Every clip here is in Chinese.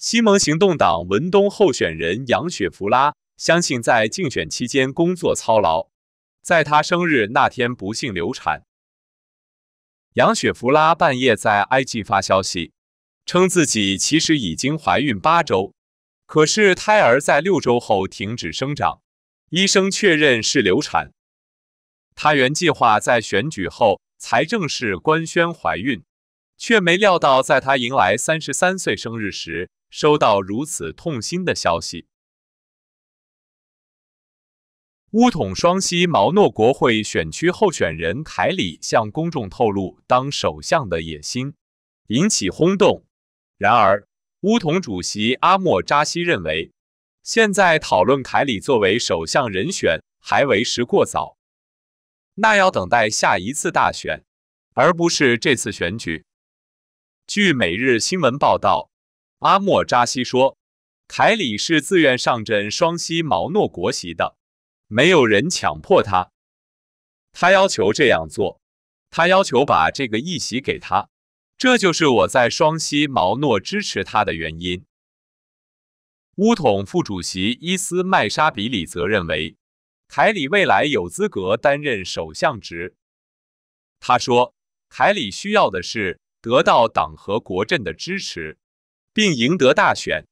西蒙行动党文东候选人杨雪弗拉相信，在竞选期间工作操劳，在他生日那天不幸流产。杨雪弗拉半夜在 IG 发消息，称自己其实已经怀孕八周，可是胎儿在六周后停止生长，医生确认是流产。他原计划在选举后才正式官宣怀孕，却没料到在他迎来三十三岁生日时。收到如此痛心的消息，乌统双西毛诺国会选区候选人凯里向公众透露当首相的野心，引起轰动。然而，乌统主席阿莫扎西认为，现在讨论凯里作为首相人选还为时过早，那要等待下一次大选，而不是这次选举。据《每日新闻》报道。阿莫扎西说：“凯里是自愿上阵双溪毛诺国席的，没有人强迫他。他要求这样做，他要求把这个议席给他，这就是我在双溪毛诺支持他的原因。”乌统副主席伊斯麦沙比里则认为，凯里未来有资格担任首相职。他说：“凯里需要的是得到党和国阵的支持。”并赢得大选。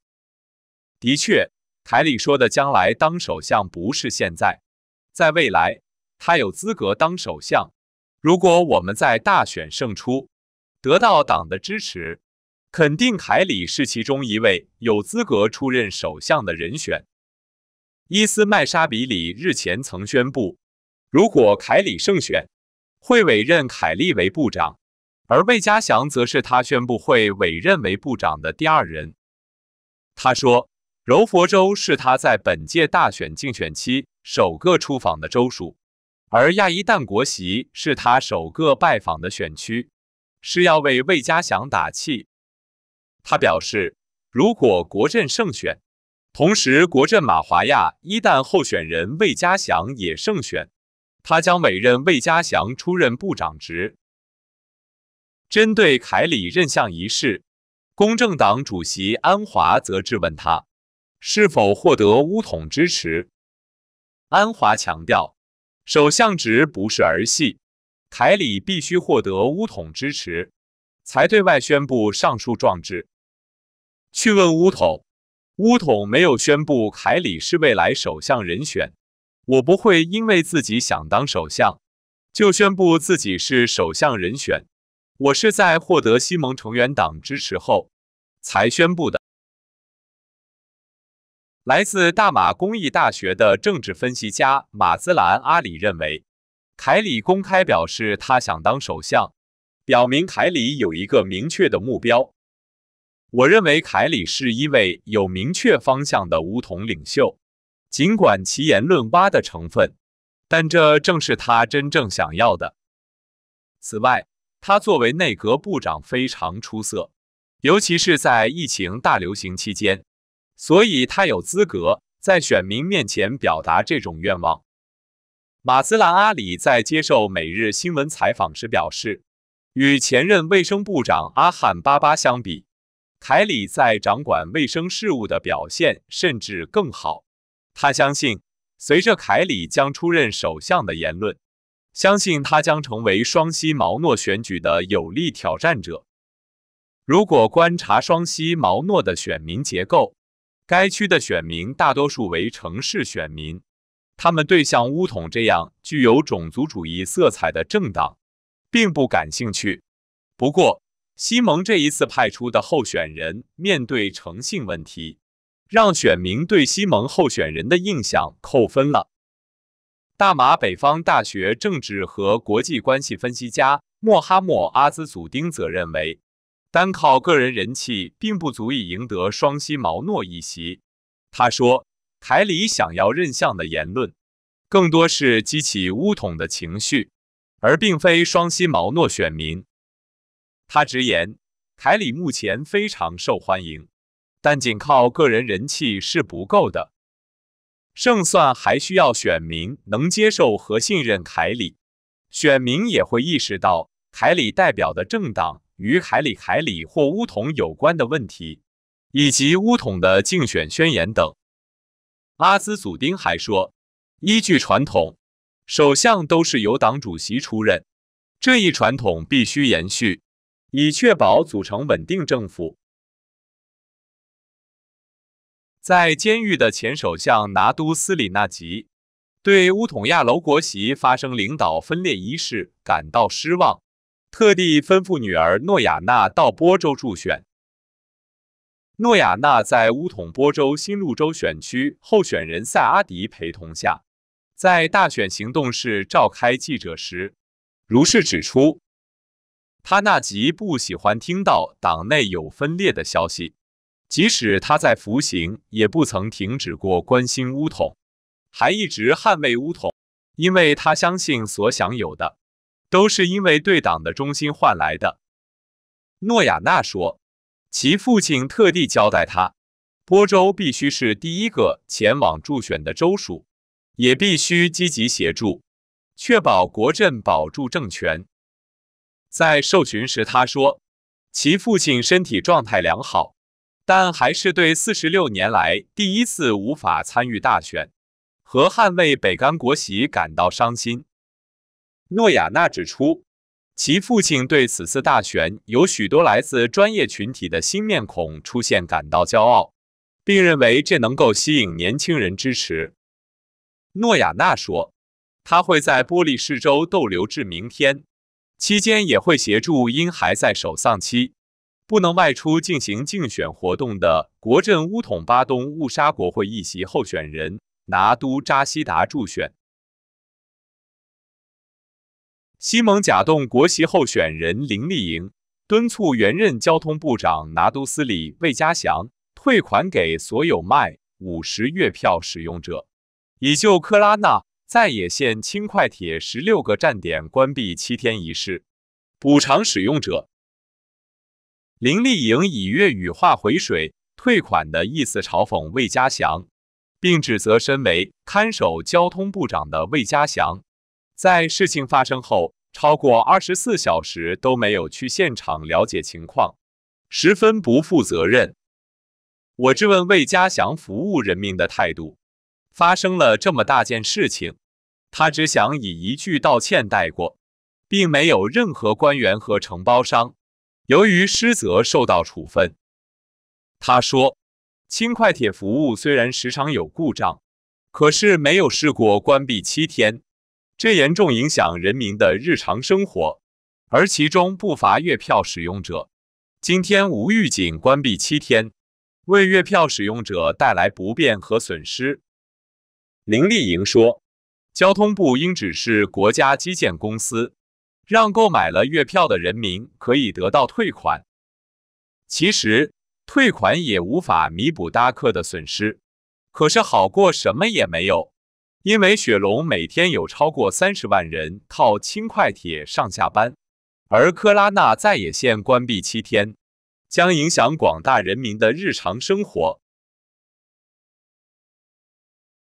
的确，凯里说的将来当首相不是现在，在未来，他有资格当首相。如果我们在大选胜出，得到党的支持，肯定凯里是其中一位有资格出任首相的人选。伊斯麦沙比里日前曾宣布，如果凯里胜选，会委任凯利为部长。而魏家祥则是他宣布会委任为部长的第二人。他说，柔佛州是他在本届大选竞选期首个出访的州属，而亚依旦国席是他首个拜访的选区，是要为魏家祥打气。他表示，如果国阵胜选，同时国阵马华亚一旦候选人魏家祥也胜选，他将委任魏家祥出任部长职。针对凯里任相一事，公正党主席安华则质问他是否获得巫统支持。安华强调，首相职不是儿戏，凯里必须获得巫统支持才对外宣布上述壮志。去问巫统，巫统没有宣布凯里是未来首相人选。我不会因为自己想当首相，就宣布自己是首相人选。我是在获得西盟成员党支持后才宣布的。来自大马工益大学的政治分析家马兹兰阿里认为，凯里公开表示他想当首相，表明凯里有一个明确的目标。我认为凯里是一位有明确方向的梧桐领袖，尽管其言论挖的成分，但这正是他真正想要的。此外。他作为内阁部长非常出色，尤其是在疫情大流行期间，所以他有资格在选民面前表达这种愿望。马斯兰·阿里在接受《每日新闻》采访时表示，与前任卫生部长阿汉·巴巴相比，凯里在掌管卫生事务的表现甚至更好。他相信，随着凯里将出任首相的言论。相信他将成为双溪毛诺选举的有力挑战者。如果观察双溪毛诺的选民结构，该区的选民大多数为城市选民，他们对像乌统这样具有种族主义色彩的政党并不感兴趣。不过，西蒙这一次派出的候选人面对诚信问题，让选民对西蒙候选人的印象扣分了。大马北方大学政治和国际关系分析家莫哈莫阿兹祖丁则认为，单靠个人人气并不足以赢得双溪毛诺一席。他说：“凯里想要认相的言论，更多是激起乌统的情绪，而并非双溪毛诺选民。”他直言，凯里目前非常受欢迎，但仅靠个人人气是不够的。胜算还需要选民能接受和信任凯里，选民也会意识到凯里代表的政党与凯里、凯里或乌统有关的问题，以及乌统的竞选宣言等。阿兹祖丁还说，依据传统，首相都是由党主席出任，这一传统必须延续，以确保组成稳定政府。在监狱的前首相拿督斯里纳吉对乌统亚楼国席发生领导分裂一事感到失望，特地吩咐女儿诺亚娜到波州助选。诺亚娜在乌统波州新路州选区候选人赛阿迪陪同下，在大选行动室召开记者时，如是指出：，他纳吉不喜欢听到党内有分裂的消息。即使他在服刑，也不曾停止过关心乌统，还一直捍卫乌统，因为他相信所享有的都是因为对党的忠心换来的。诺亚娜说，其父亲特地交代他，波州必须是第一个前往驻选的州属，也必须积极协助，确保国阵保住政权。在受询时，他说，其父亲身体状态良好。但还是对四十六年来第一次无法参与大选和捍卫北干国玺感到伤心。诺亚娜指出，其父亲对此次大选有许多来自专业群体的新面孔出现感到骄傲，并认为这能够吸引年轻人支持。诺亚娜说，他会在波利市州逗留至明天，期间也会协助因还在守丧期。不能外出进行竞选活动的国阵乌统巴东误杀国会议席候选人拿督扎西达助选，西蒙甲栋国席候选人林立营敦促原任交通部长拿督斯里魏嘉祥退款给所有卖五十月票使用者，以救克拉纳在野县轻快铁十六个站点关闭七天一事补偿使用者。林丽莹以粤语话回水退款的意思嘲讽魏家祥，并指责身为看守交通部长的魏家祥，在事情发生后超过二十四小时都没有去现场了解情况，十分不负责任。我质问魏家祥服务人民的态度，发生了这么大件事情，他只想以一句道歉带过，并没有任何官员和承包商。由于失责受到处分，他说：“轻快铁服务虽然时常有故障，可是没有试过关闭七天，这严重影响人民的日常生活，而其中不乏月票使用者。今天无预警关闭七天，为月票使用者带来不便和损失。”林丽莹说：“交通部应指示国家基建公司。”让购买了月票的人民可以得到退款，其实退款也无法弥补搭客的损失，可是好过什么也没有。因为雪龙每天有超过三十万人靠轻快铁上下班，而克拉纳再也线关闭七天，将影响广大人民的日常生活。